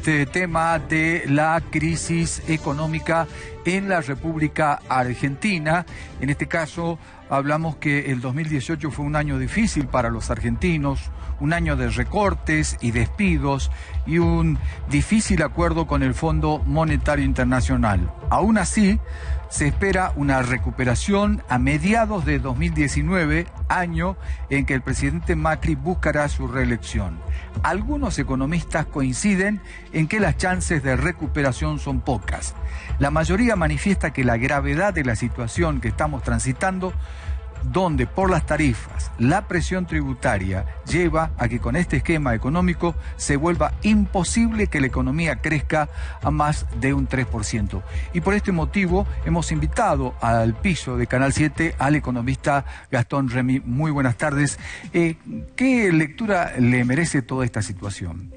este tema de la crisis económica en la República Argentina. En este caso, hablamos que el 2018 fue un año difícil para los argentinos, un año de recortes y despidos y un difícil acuerdo con el Fondo Monetario Internacional. Aún así, se espera una recuperación a mediados de 2019, año en que el presidente Macri buscará su reelección. Algunos economistas coinciden en que las chances de recuperación son pocas. La mayoría manifiesta que la gravedad de la situación que estamos transitando donde por las tarifas la presión tributaria lleva a que con este esquema económico se vuelva imposible que la economía crezca a más de un 3%. Y por este motivo hemos invitado al piso de Canal 7 al economista Gastón Remy. Muy buenas tardes. Eh, ¿Qué lectura le merece toda esta situación?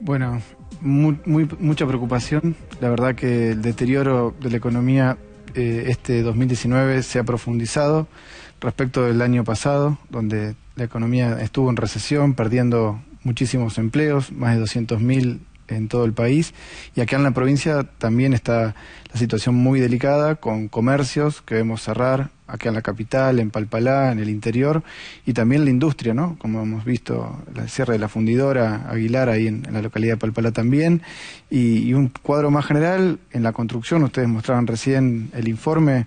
Bueno, mucha preocupación. La verdad que el deterioro de la economía eh, este 2019 se ha profundizado respecto del año pasado, donde la economía estuvo en recesión, perdiendo muchísimos empleos, más de 200.000 en todo el país. Y acá en la provincia también está la situación muy delicada con comercios que vemos cerrar, acá en la capital, en Palpalá, en el interior, y también la industria, ¿no? Como hemos visto, la cierre de la Fundidora, Aguilar, ahí en, la localidad de Palpalá también, y, un cuadro más general en la construcción, ustedes mostraban recién el informe,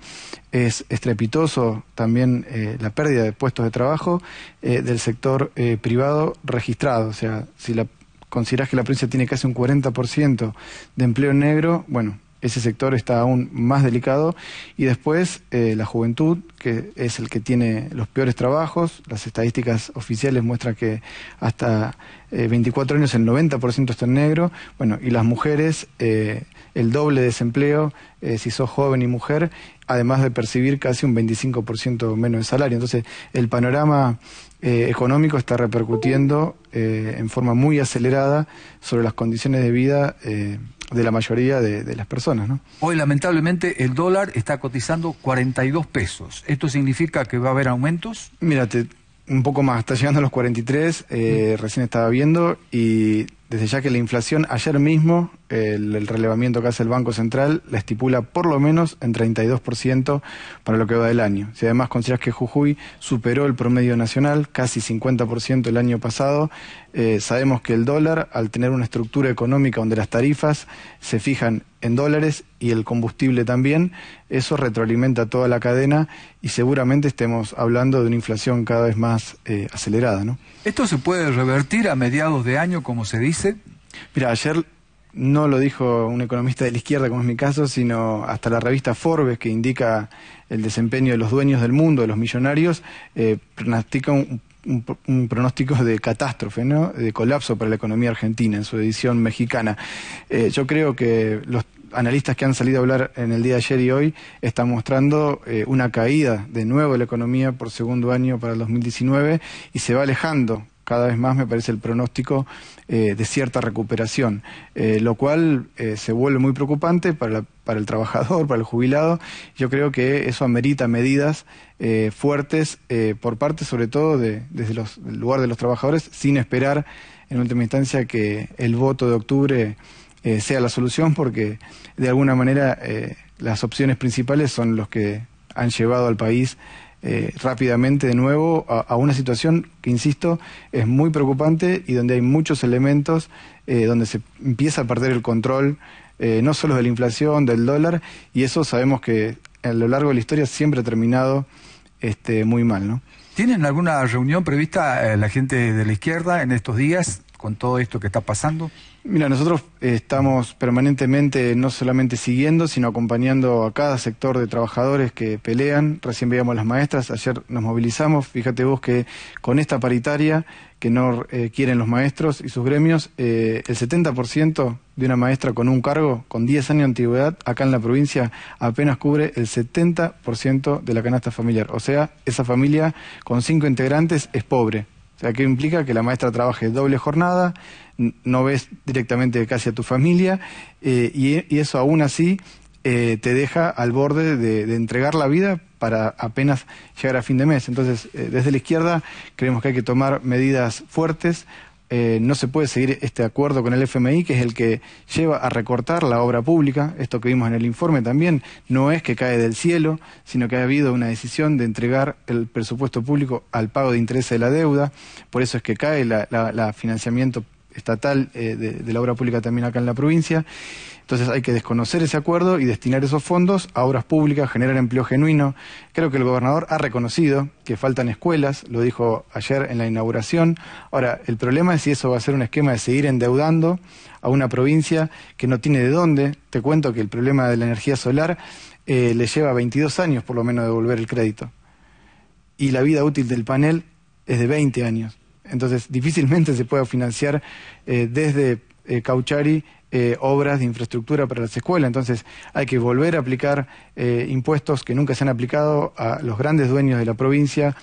es estrepitoso también eh, la pérdida de puestos de trabajo eh, del sector eh, privado registrado, o sea, si la considerás que la prensa tiene casi un 40% de empleo negro, bueno, ese sector está aún más delicado. Y después eh, la juventud, que es el que tiene los peores trabajos. Las estadísticas oficiales muestran que hasta 24 eh, años el 90% está en negro, bueno, y las mujeres eh, el doble desempleo eh, si sos joven y mujer, además de percibir casi un 25% menos de salario. Entonces, el panorama económico está repercutiendo en forma muy acelerada sobre las condiciones de vida de la mayoría de, las personas. Hoy, lamentablemente, el dólar está cotizando 42 pesos. ¿Esto significa que va a haber aumentos? Mira, te, un poco más, está llegando a los 43, eh, recién estaba viendo y desde ya que la inflación ayer mismo, el, relevamiento que hace el Banco Central, la estipula por lo menos en 32% para lo que va del año. Si además consideras que Jujuy superó el promedio nacional, casi 50% el año pasado, eh, sabemos que el dólar, al tener una estructura económica donde las tarifas se fijan en dólares y el combustible también, eso retroalimenta toda la cadena y seguramente estemos hablando de una inflación cada vez más eh, acelerada. ¿no? ¿Esto se puede revertir a mediados de año, como se dice? Mira, ayer no lo dijo un economista de la izquierda, como es mi caso, sino hasta la revista Forbes, que indica el desempeño de los dueños del mundo, de los millonarios, eh, pronostica un, pronóstico de catástrofe, ¿no? de colapso para la economía argentina en su edición mexicana. Eh, yo creo que los analistas que han salido a hablar en el día de ayer y hoy están mostrando eh, una caída de nuevo de la economía por segundo año para el 2019 y se va alejando cada vez más me parece el pronóstico eh, de cierta recuperación, eh, lo cual eh, se vuelve muy preocupante para, para, el trabajador, para el jubilado. Yo creo que eso amerita medidas fuertes por parte, sobre todo, de, desde los, el lugar de los trabajadores, sin esperar en última instancia que el voto de octubre sea la solución, porque de alguna manera las opciones principales son los que han llevado al país eh, rápidamente de nuevo a, una situación que, insisto, es muy preocupante y donde hay muchos elementos eh, donde se empieza a perder el control, eh, no solo de la inflación, del dólar, y eso sabemos que a lo largo de la historia siempre ha terminado este, muy mal, ¿no? ¿Tienen alguna reunión prevista la gente de la izquierda en estos días? con todo esto que está pasando? Mira, nosotros eh, estamos permanentemente no solamente siguiendo, sino acompañando a cada sector de trabajadores que pelean. Recién veíamos las maestras, ayer nos movilizamos. Fíjate vos que con esta paritaria que no eh, quieren los maestros y sus gremios, eh, el 70% de una maestra con un cargo, con 10 años de antigüedad, acá en la provincia apenas cubre el 70% de la canasta familiar. O sea, esa familia con cinco integrantes es pobre sea, que implica que la maestra trabaje doble jornada, no ves directamente casi a tu familia, eh, y, eso aún así eh, te deja al borde de, entregar la vida para apenas llegar a fin de mes. Entonces, eh, desde la izquierda creemos que hay que tomar medidas fuertes eh, no se puede seguir este acuerdo con el FMI, que es el que lleva a recortar la obra pública. Esto que vimos en el informe también no es que cae del cielo, sino que ha habido una decisión de entregar el presupuesto público al pago de intereses de la deuda. Por eso es que cae el financiamiento estatal eh, de, la obra pública también acá en la provincia. Entonces hay que desconocer ese acuerdo y destinar esos fondos a obras públicas, generar empleo genuino. Creo que el gobernador ha reconocido que faltan escuelas, lo dijo ayer en la inauguración. Ahora, el problema es si eso va a ser un esquema de seguir endeudando a una provincia que no tiene de dónde. Te cuento que el problema de la energía solar eh, le lleva 22 años por lo menos devolver el crédito. Y la vida útil del panel es de 20 años. Entonces, difícilmente se pueda financiar eh, desde eh, Cauchari eh, obras de infraestructura para las escuelas. Entonces, hay que volver a aplicar impuestos que nunca se han aplicado a los grandes dueños de la provincia,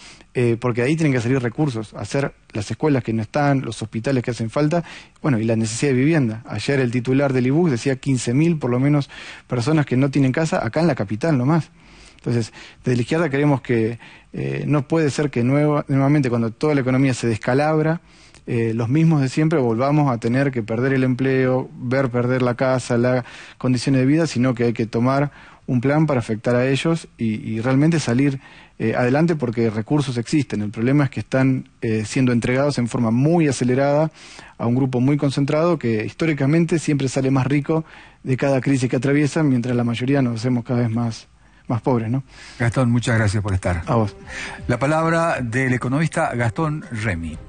porque ahí tienen que salir recursos, hacer las escuelas que no están, los hospitales que hacen falta, bueno, y la necesidad de vivienda. Ayer el titular del IBUS decía 15.000 por lo menos personas que no tienen casa acá en la capital más. Entonces, desde la izquierda creemos que eh, no puede ser que nuevamente cuando toda la economía se descalabra, eh, los mismos de siempre volvamos a tener que perder el empleo, ver perder la casa, las condiciones de vida, sino que hay que tomar un plan para afectar a ellos y, realmente salir eh, adelante porque recursos existen. El problema es que están siendo entregados en forma muy acelerada a un grupo muy concentrado que históricamente siempre sale más rico de cada crisis que atraviesa, mientras la mayoría nos hacemos cada vez más más pobres, ¿no? Gastón, muchas gracias por estar. A vos. La palabra del economista Gastón Remy.